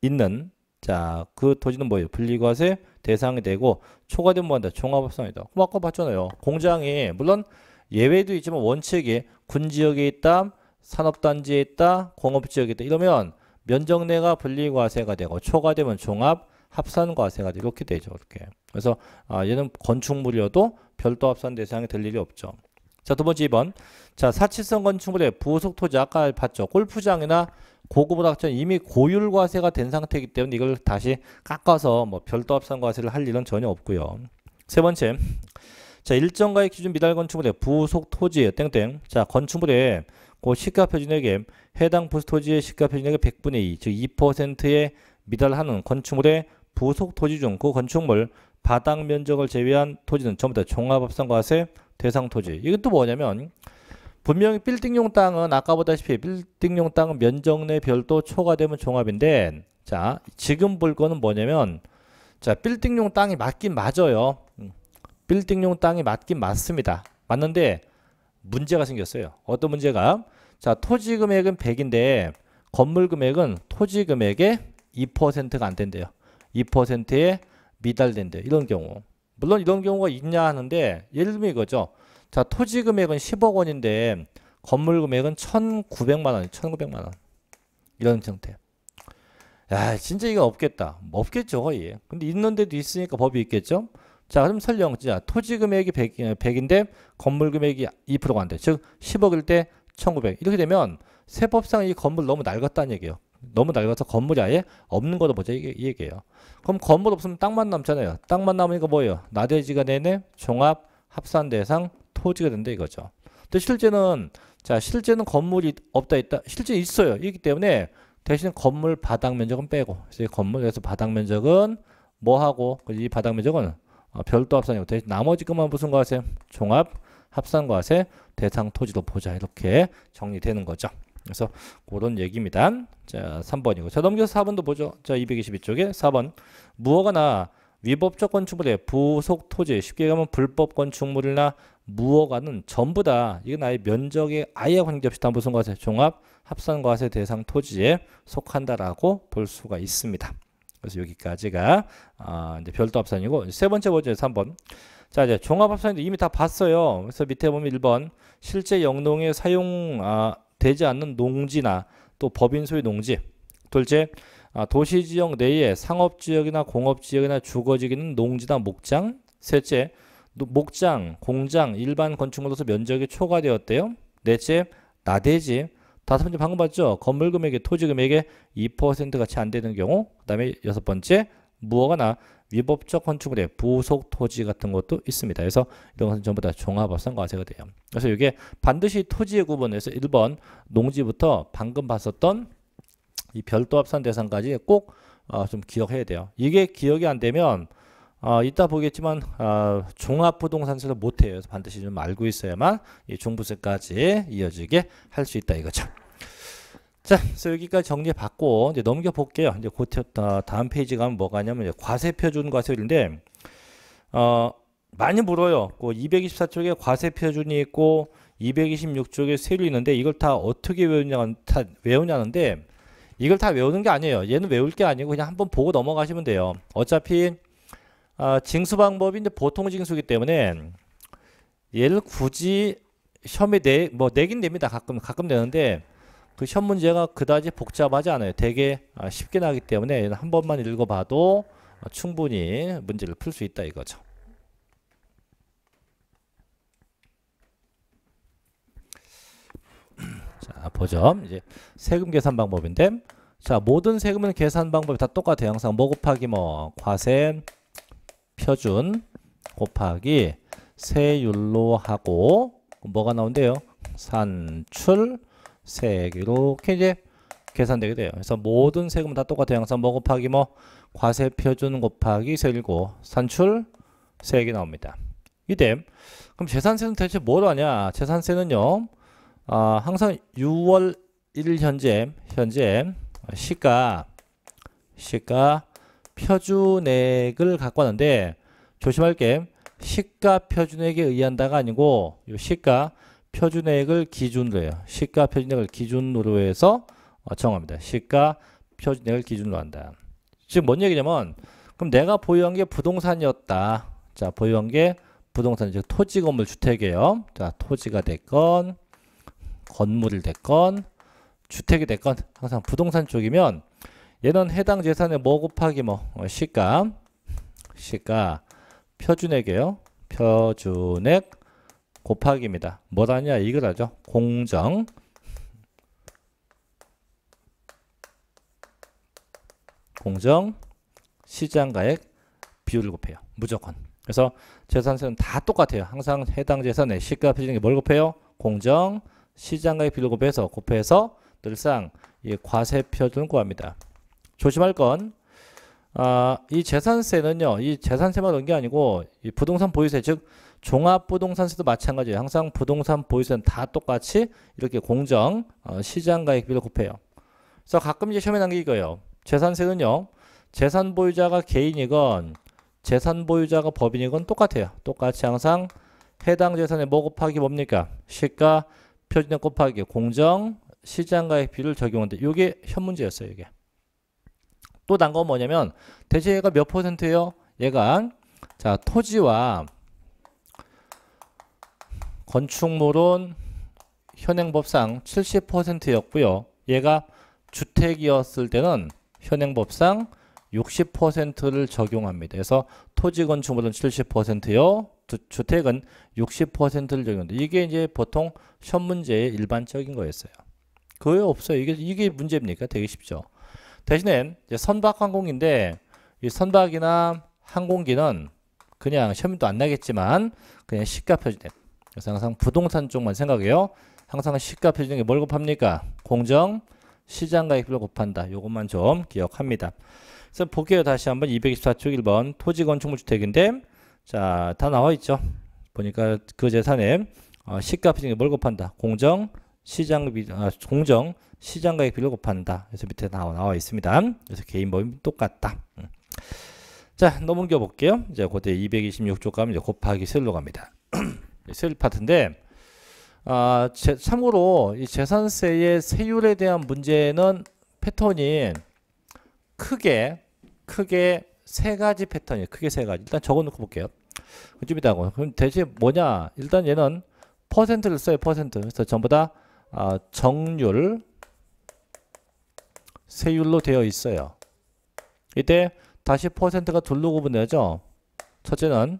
있는 자, 그 토지는 뭐예요? 분리과세 대상이 되고 초과된 뭐한다? 종합합산이다. 그럼 아까 봤잖아요. 공장이 물론 예외도 있지만 원칙이 군 지역에 있다, 산업단지에 있다, 공업 지역에 있다. 이러면 면적내가 분리과세가 되고 초과되면 종합 합산과세가 되고 이렇게 되죠. 이렇게. 그래서 아, 얘는 건축물이어도 별도 합산 대상이 될 일이 없죠. 자, 두 번째 2번. 자, 사치성 건축물의 부속 토지 아까 봤죠. 골프장이나 고급 오락장 이미 고율 과세가 된 상태이기 때문에 이걸 다시 깎아서 뭐 별도 합산 과세를 할 일은 전혀 없고요. 세 번째. 자, 일정가의 기준 미달 건축물의 부속 토지 땡땡. 자, 건축물의 고 시가 표준액에 해당 부속 토지의 시가 표준액의 100분의 2, 즉 2%에 미달하는 건축물의 부속 토지 중 그 건축물 바닥 면적을 제외한 토지는 전부 다 종합합산과세 대상 토지. 이것도 뭐냐면 분명히 빌딩용 땅은 아까 보다시피 빌딩용 땅은 면적 내 별도 초과되면 종합인데 자 지금 볼 거는 뭐냐면 자 빌딩용 땅이 맞긴 맞아요. 음, 빌딩용 땅이 맞긴 맞습니다. 맞는데 문제가 생겼어요. 어떤 문제가? 자 토지 금액은 100인데 건물 금액은 토지 금액의 2%가 안 된대요. 2%에 미달된대 요 이런 경우 물론 이런 경우가 있냐 하는데 예를 들면 이거죠. 자, 토지 금액은 10억 원인데 건물 금액은 1,900만 원, 1,900만 원. 이런 형태. 야, 진짜 이거 없겠다. 뭐 없겠죠, 거의. 근데 있는데도 있으니까 법이 있겠죠? 자, 그럼 설령, 자, 토지 금액이 100, 100인데 건물 금액이 2%가 안 돼. 즉, 10억일 때 1,900. 이렇게 되면 세법상 이 건물 너무 낡았다는 얘기예요. 너무 낡아서 건물이 아예 없는 거로 보자 이게, 이 얘기예요. 그럼 건물 없으면 땅만 남잖아요. 땅만 남으니까 뭐예요? 나대지가 되네 종합 합산 대상 토지가 된다 이거죠. 또 실제는 자 실제는 건물이 없다 있다 실제 있어요. 이기 때문에 대신 건물 바닥 면적은 빼고 이제 건물에서 바닥 면적은 뭐 하고 이 바닥 면적은 어, 별도 합산이고 대신 나머지 것만 무슨 과세 종합 합산과세 대상 토지도 보자 이렇게 정리되는 거죠. 그래서 그런 얘기입니다. 자, 3번이고. 자, 넘겨서 4번도 보죠. 자, 222쪽에 4번. 무허가나 위법적 건축물의 부속 토지, 쉽게 얘면 불법 건축물이나 무허가는 전부 다 이건 아예 면적에 아예 관계없이 담보승과세 종합 합산과세 대상 토지에 속한다라고 볼 수가 있습니다. 그래서 여기까지가 아, 이제 별도 합산이고 세 번째 보죠. 3번. 자, 이제 종합 합산인데 이미 다 봤어요. 그래서 밑에 보면 1번 실제 영농의 사용 아, 되지 않는 농지나 또 법인 소유 농지 둘째 아, 도시지역 내에 상업지역이나 공업지역이나 주거지역에는 농지나 목장 셋째 목장, 공장, 일반 건축물로서 면적이 초과되었대요 넷째 나대지 다섯 번째 방금 봤죠 건물 금액의 토지 금액의 2% 같이 안 되는 경우 그 다음에 여섯 번째 무허가나 위법적 건축물의 부속 토지 같은 것도 있습니다. 그래서 이런 것은 전부 다 종합합산 과세가 돼요. 그래서 이게 반드시 토지의 구분에서 1번 농지부터 방금 봤었던 이 별도 합산 대상까지 꼭좀 어 기억해야 돼요. 이게 기억이 안 되면 어, 이따 보겠지만 어, 종합부동산세도 못해요. 그래서 반드시 좀 알고 있어야만 이 종부세까지 이어지게 할 수 있다 이거죠. 자, 그래서 여기까지 정리해봤고 이제 넘겨 볼게요. 이제 곧 어, 다음 페이지 가면 뭐가냐면 과세표준 과세율인데 어 많이 물어요. 그 224쪽에 과세표준이 있고 226쪽에 세율이 있는데 이걸 다 어떻게 외우냐 다 외우냐는데 이걸 다 외우는 게 아니에요. 얘는 외울 게 아니고 그냥 한번 보고 넘어가시면 돼요. 어차피 아, 징수 방법이 이제 보통 징수기 때문에 얘를 굳이 혐의 내, 뭐 내긴 됩니다. 가끔 가끔 되는데 그 시험 문제가 그다지 복잡하지 않아요. 되게 아, 쉽게 나기 때문에 한 번만 읽어봐도 어, 충분히 문제를 풀 수 있다 이거죠. 자, 보죠. 이제 세금 계산 방법인데 자, 모든 세금은 계산 방법이 다 똑같아요. 항상 뭐 곱하기 뭐 과세 표준 곱하기 세율로 하고 뭐가 나온대요? 산출 세액 이렇게 이제 계산되게 돼요. 그래서 모든 세금은 다 똑같아요. 항상 뭐 곱하기 뭐 과세 표준 곱하기 세일고 산출 세액이 나옵니다. 이댐 그럼 재산세는 대체 뭐로 하냐? 재산세는요. 아, 항상 6월 1일 현재 현재 시가 시가 표준액을 갖고 왔는데 조심할 게 시가 표준액에 의한다가 아니고 이 시가 표준액을 기준으로 해요. 시가 표준액을 기준으로 해서 어, 정합니다. 시가 표준액을 기준으로 한다. 지금 뭔 얘기냐면 그럼 내가 보유한 게 부동산이었다. 자 보유한 게 부동산 즉 토지 건물 주택이에요. 자 토지가 됐건 건물이 됐건 주택이 됐건 항상 부동산 쪽이면 얘는 해당 재산의 뭐 곱하기 뭐 어, 시가 시가 표준액이에요. 표준액 곱하기입니다. 뭐다냐? 이거라죠. 공정 공정 시장가액 비율을 곱해요. 무조건. 그래서 재산세는 다 똑같아요. 항상 해당 재산의 시가 비중이 뭘 곱해요? 공정 시장가액 비율을 곱해서 곱해서 늘상 이 과세표준 을 구합니다. 조심할 건, 아, 이 재산세는요, 이 재산세만 넣은 게 아니고, 이 부동산 보유세, 즉, 종합부동산세도 마찬가지예요. 항상 부동산 보유세는 다 똑같이 이렇게 공정 어, 시장가액 비율 곱해요. 그래서 가끔 이제 시험에 난게 이거예요. 재산세는요. 재산 보유자가 개인이건 재산 보유자가 법인이건 똑같아요. 똑같이 항상 해당 재산에뭐 곱하기 뭡니까? 시가 표준액 곱하기 공정 시장가액 비를 적용한다. 이게 현 문제였어요. 이게. 또 난 건 뭐냐면 대체 얘가 몇 퍼센트예요? 얘가 자 토지와 건축물은 현행법상 70%였고요. 얘가 주택이었을 때는 현행법상 60%를 적용합니다. 그래서 토지 건축물은 70%요. 주택은 60%를 적용합니다 이게 이제 보통 시험 문제의 일반적인 거였어요. 그게 없어요. 이게 이게 문제입니까? 되게 쉽죠. 대신에 선박 항공인데 이 선박이나 항공기는 그냥 시험도 안 나겠지만 그냥 시가 표준액 그래서 항상 부동산 쪽만 생각해요. 항상 시가 표준이 뭘 곱합니까? 공정, 시장 가액비를 곱한다. 요것만 좀 기억합니다. 그래서 볼게요. 다시 한번 224쪽 1번 토지 건축물 주택인데 자, 다 나와 있죠. 보니까 그 재산에 어, 시가 표준이 뭘 곱한다? 공정, 시장 비 아, 공정, 시장 가액비를 곱한다. 그래서 밑에 나와 나와 있습니다. 그래서 개인 법인 똑같다. 음. 자, 넘겨 볼게요. 이제 그때 226쪽 가면 이제 곱하기 셀로 갑니다. 세율 파트인데 아, 제, 참고로 이 재산세의 세율에 대한 문제는 패턴이 크게 크게 세 가지 패턴이에요. 크게 세 가지. 일단 적어놓고 볼게요. 좀 이따고. 그럼 대체 뭐냐? 일단 얘는 퍼센트를 써요. 퍼센트. 그래서 전부 다 아, 정률 세율로 되어 있어요. 이때 다시 퍼센트가 둘로 구분되죠. 첫째는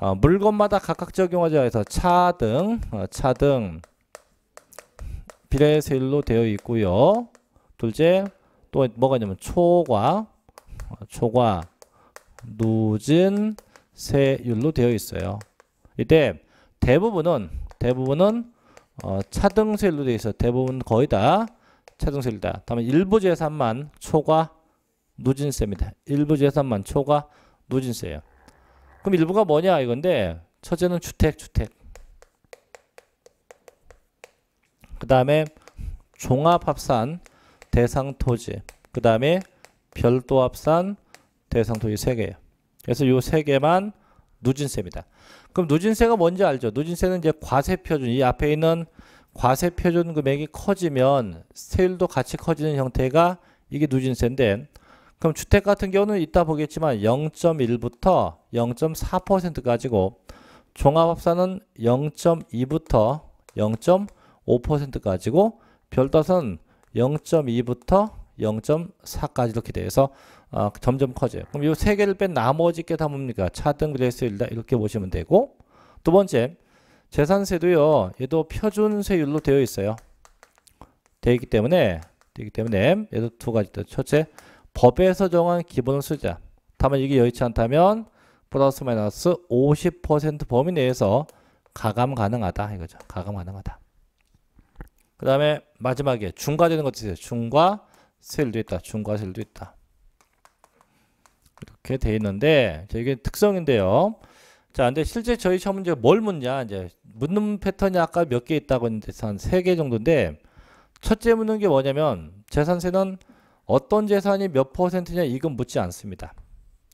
어, 물건마다 각각적 용어자에서 차등, 어, 차등 비례세율로 되어 있고요. 둘째 또 뭐가 있냐면 초과, 어, 초과 누진 세율로 되어 있어요. 이때 대부분은 대부분은 어, 차등세율로 되어 있어. 대부분 거의 다 차등세율이다. 다만 일부 재산만 초과 누진세입니다. 일부 재산만 초과 누진세예요. 그럼 일부가 뭐냐 이건데 첫째는 주택, 주택. 그 다음에 종합합산 대상토지. 그 다음에 별도합산 대상토지 3개예요. 그래서 요 3개만 누진세입니다. 그럼 누진세가 뭔지 알죠? 누진세는 이제 과세표준, 이 앞에 있는 과세표준 금액이 커지면 세율도 같이 커지는 형태가 이게 누진세인데 그럼 주택 같은 경우는 이따 보겠지만 0.1부터 0.4%까지고 종합합산은 0.2부터 0.5%까지고 별도선 0.2부터 0.4까지 이렇게 돼서 어, 점점 커져요. 그럼 이 세 개를 뺀 나머지 게 다 뭡니까? 차등 그레이스일다 이렇게 보시면 되고 두 번째 재산세도요. 얘도 표준세율로 되어 있어요. 되어 있기 때문에 되기 때문에 얘도 두 가지 있다. 첫째 법에서 정한 기본을 쓰자. 다만 이게 여의치 않다면 플러스 마이너스 50% 범위 내에서 가감 가능하다 이거죠. 가감 가능하다. 그 다음에 마지막에 중과되는 것도 있어요. 중과 셀도 있다. 중과 셀도 있다. 이렇게 돼 있는데 이게 특성인데요. 자, 근데 실제 저희 시험 문제 뭘 묻냐? 이제 묻는 패턴이 아까 몇 개 있다고 했는데 한 세 개 정도인데 첫째 묻는 게 뭐냐면 재산세는 어떤 재산이 몇 퍼센트냐 이건 묻지 않습니다.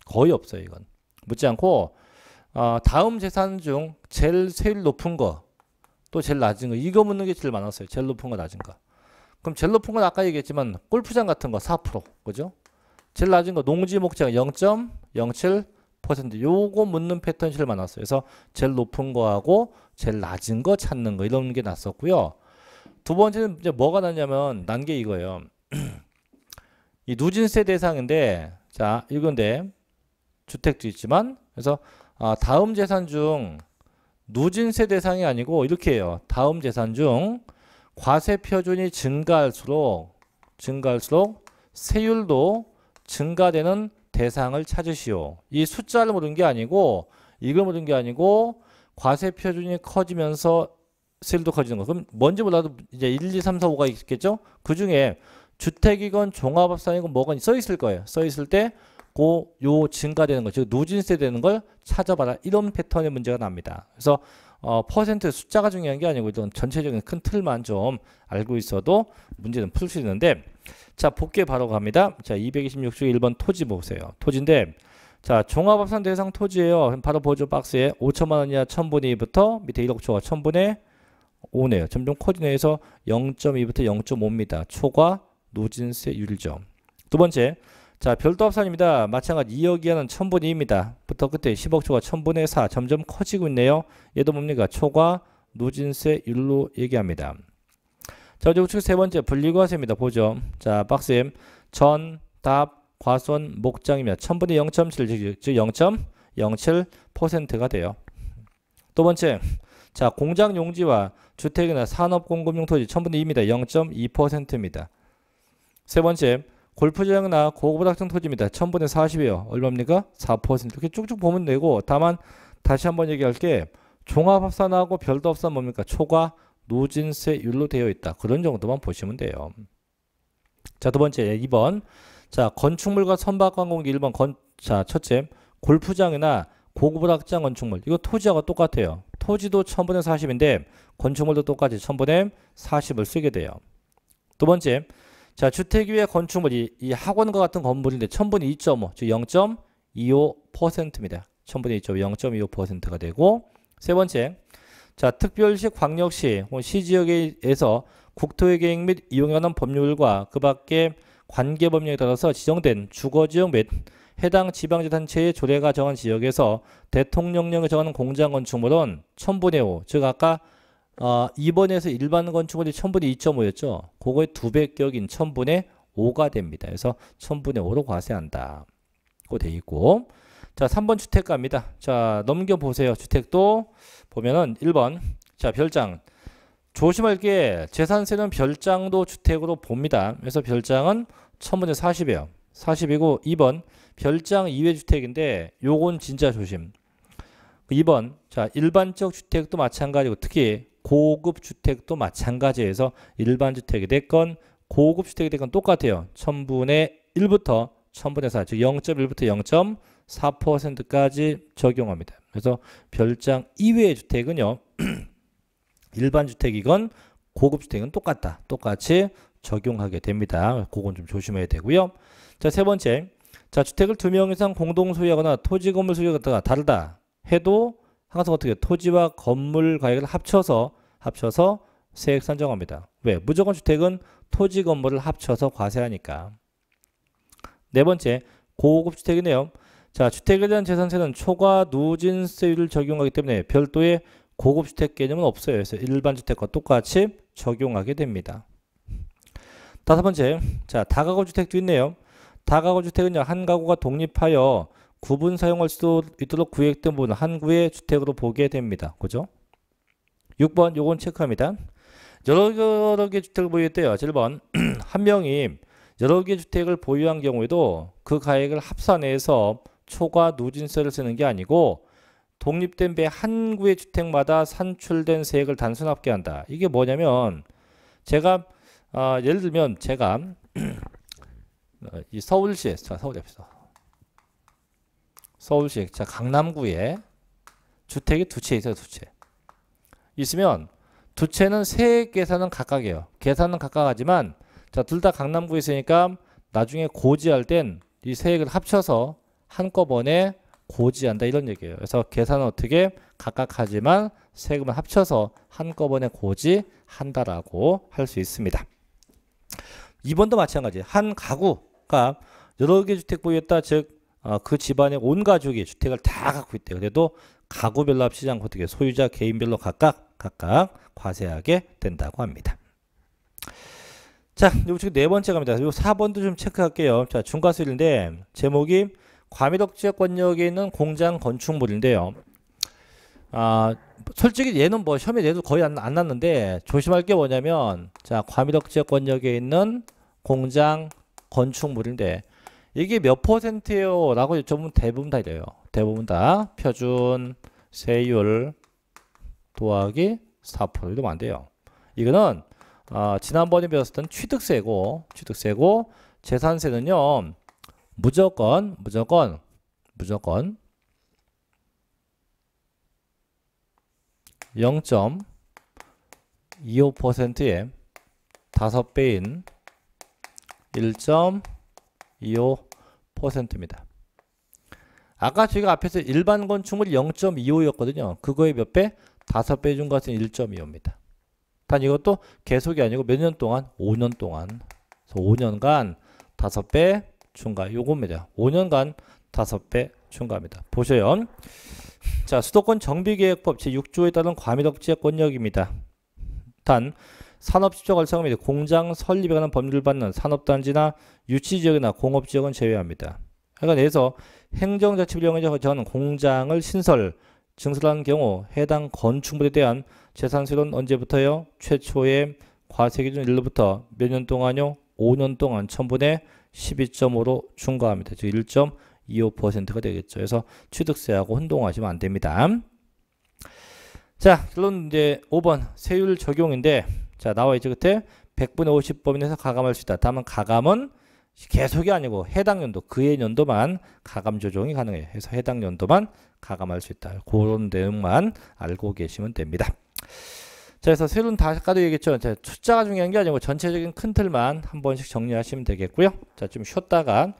거의 없어요 이건. 묻지 않고 어, 다음 재산 중 제일 세율 높은 거 또 제일 낮은 거 이거 묻는 게 제일 많았어요. 제일 높은 거 낮은 거. 그럼 제일 높은 건 아까 얘기했지만 골프장 같은 거 4% 그죠? 제일 낮은 거 농지 목장 0.07% 요거 묻는 패턴이 제일 많았어요. 그래서 제일 높은 거하고 제일 낮은 거 찾는 거 이런 게 났었고요. 두 번째는 이제 뭐가 났냐면 난 게 이거예요. 이 누진세 대상인데 자 이건데 주택도 있지만 그래서 아, 다음 재산 중 누진세 대상이 아니고 이렇게 해요. 다음 재산 중 과세 표준이 증가할수록 증가할수록 세율도 증가되는 대상을 찾으시오. 이 숫자를 물은 게 아니고 이걸 물은 게 아니고 과세 표준이 커지면서 세율도 커지는 거. 그럼 뭔지 몰라도 이제 1, 2, 3, 4, 5가 있겠죠? 그 중에 주택이건 종합합산이건 뭐건 써 있을 거예요. 써 있을 때 고 요 증가되는 거, 즉 누진세 되는 걸 찾아봐라. 이런 패턴의 문제가 납니다. 그래서 어, 퍼센트 숫자가 중요한 게 아니고 이런 전체적인 큰 틀만 좀 알고 있어도 문제는 풀 수 있는데 자 복귀에 바로 갑니다. 자 226쪽 1번 토지 보세요. 토지인데 자 종합합산 대상 토지예요. 바로 보조 박스에 5천만 원 이하 1000분의 2부터 밑에 1억 초가 1000분의 5네요. 점점 코디네에서 0.2부터 0.5입니다. 초과 노진세 유일점. 두 번째, 자 별도 합산입니다. 마찬가지 2억 이하는 1000분의 2입니다. 부터 끝에 10억 초과 1000분의 4 점점 커지고 있네요. 얘도 뭡니까? 초과 노진세 율로 얘기합니다. 자 이제 우측 세 번째 분리과세입니다. 보죠. 자 박쌤 전, 답, 과손, 목장이며 1000분의 0.7 즉 0.07%가 돼요. 두 번째 자 공장 용지와 주택이나 산업 공급용 토지 1000분의 2입니다. 0.2%입니다. 세 번째, 골프장이나 고급부닥층 토지입니다. 1000분의 40이에요. 얼마입니까? 4%. 이렇게 쭉쭉 보면 되고 다만 다시 한번 얘기할게 종합합산하고 별도합산 뭡니까? 초과 누진세율로 되어 있다. 그런 정도만 보시면 돼요. 자, 두 번째 2번. 자, 건축물과 선박 관공기 1번 건 자, 첫째. 골프장이나 고급부락장 건축물. 이거 토지하고 똑같아요. 토지도 1000분의 40인데 건축물도 똑같이 1000분의 40을 쓰게 돼요. 두 번째. 자, 주택 위에 건축물, 이, 이 학원과 같은 건물인데 1000분의 2.5, 즉 0.25%입니다. 1000분의 2.5, 0.25%가 되고 세 번째, 자, 특별시, 광역시, 시지역에서 국토의 계획 및 이용에 관한 법률과 그 밖에 관계 법령에 따라서 지정된 주거지역 및 해당 지방자치단체의 조례가 정한 지역에서 대통령령에 정한 공장 건축물은 천분의 5, 즉 아까 아, 어, 2번에서 일반 건축원이 1000분의 2.5였죠. 그거의 두배 격인 1000분의 5가 됩니다. 그래서 1000분의 5로 과세한다. 그거 돼 있고. 자, 3번 주택가입니다. 자, 넘겨보세요. 주택도 보면은 1번. 자, 별장. 조심할 게 재산세는 별장도 주택으로 봅니다. 그래서 별장은 1000분의 40이에요. 40이고 2번 별장 이외 주택인데 요건 진짜 조심. 2번 자 일반적 주택도 마찬가지고 특히 고급 주택도 마찬가지에서 일반 주택이 됐건 고급 주택이 됐건 똑같아요. 1000분의 1부터 1000분의 4, 즉 0.1부터 0.4%까지 적용합니다. 그래서 별장 이외의 주택은요. 일반 주택이건 고급 주택은 똑같다. 똑같이 적용하게 됩니다. 그건 좀 조심해야 되고요. 자, 세 번째. 자, 주택을 두 명 이상 공동 소유하거나 토지 건물 소유가 다르다 해도 항상 어떻게 토지와 건물 가격을 합쳐서 합쳐서 세액 산정합니다. 왜? 무조건 주택은 토지 건물을 합쳐서 과세하니까. 네 번째, 고급 주택이네요. 자, 주택에 대한 재산세는 초과 누진세율을 적용하기 때문에 별도의 고급 주택 개념은 없어요. 그래서 일반 주택과 똑같이 적용하게 됩니다. 다섯 번째, 자, 다가구 주택도 있네요. 다가구 주택은요, 한 가구가 독립하여 구분 사용할 수 있도록 구획된 부분 한 구의 주택으로 보게 됩니다. 그죠? 6번 요건 체크합니다. 여러 개의 주택을 보유했대요. 7번 한 명이 여러 개 주택을 보유한 경우에도 그 가액을 합산해서 초과 누진세를 쓰는 게 아니고 독립된 배 한 구의 주택마다 산출된 세액을 단순 합계한다. 이게 뭐냐면 제가 어, 예를 들면 제가 이 서울시에 서울에 있 서울시, 자 강남구에 주택이 두 채 있어요, 두 채. 있으면 두 채는 세 계산은 각각이에요. 계산은 각각하지만 자둘 다 강남구에 있으니까 나중에 고지할 땐 이 세액을 합쳐서 한꺼번에 고지한다 이런 얘기예요. 그래서 계산은 어떻게 각각 하지만 세금을 합쳐서 한꺼번에 고지한다라고 할 수 있습니다. 이번도 마찬가지. 한 가구가 여러 개 주택 보유했다. 즉 어, 그 집안의 온 가족이 주택을 다 갖고 있대요. 그래도 가구별로 합치지 않고 어떻게 소유자 개인별로 각각 각각 과세하게 된다고 합니다. 자, 이쪽 네 번째 갑니다. 요 4번도 좀 체크할게요. 자, 중과세인데 제목이 과밀억제 권역에 있는 공장 건축물인데요. 아, 솔직히 얘는 뭐 혐의 내도 거의 안, 안 났는데 조심할 게 뭐냐면 자, 과밀억제 권역에 있는 공장 건축물인데 이게 몇 퍼센트예요? 라고 여쭤보면 대부분 다 이래요. 대부분 다 표준 세율 도하기 4%도 이안 돼요. 이거는 아, 지난번에 배웠었던 취득세고 취득세고 재산세는요. 무조건 무조건 무조건 0.25%의 5배인 1. 0.25%입니다. 아까 저희가 앞에서 일반 건축물 0.25였거든요. 그거의 몇 배? 5배 준 것은 1.25입니다. 단 이것도 계속이 아니고 몇 년 동안? 5년 동안. 5년간 5배 증가. 요겁니다. 5년간 5배 증가합니다. 보셔요. 자, 수도권 정비계획법 제6조에 따른 과밀억제 권역입니다. 단 산업지적 활성은 공장 설립에 관한 법률을 받는 산업단지나 유치지역이나 공업지역은 제외합니다. 그러니까 내에서 행정자치부령에전 공장을 신설, 증설한 경우 해당 건축물에 대한 재산세는 언제부터요? 최초의 과세기준 1로부터 몇 년 동안요? 5년 동안 1분의 12.5로 중과합니다. 즉 1.25%가 되겠죠. 그래서 취득세하고 혼동하시면 안 됩니다. 자, 결론 이제 5번 세율 적용인데 자 나와 있죠 그때 100분의 50범위 내에서 가감할 수 있다. 다만 가감은 계속이 아니고 해당 연도 그의 연도만 가감 조정이 가능해요. 해서 해당 연도만 가감할 수 있다. 그런 내용만 알고 계시면 됩니다. 자, 그래서 세로다 아까도 얘기했죠. 자, 숫자가 중요한 게 아니고 전체적인 큰 틀만 한 번씩 정리하시면 되겠고요. 자, 좀 쉬었다가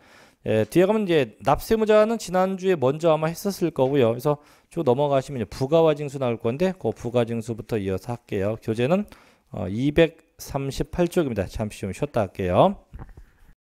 예, 뒤에 가면 이제 납세무자는 지난주에 먼저 아마 했었을 거고요. 그래서 쭉 넘어가시면 부가와징수 나올 건데 그 부가징수부터 이어서 할게요. 교재는 238쪽입니다. 어, 잠시 좀 쉬었다 할게요.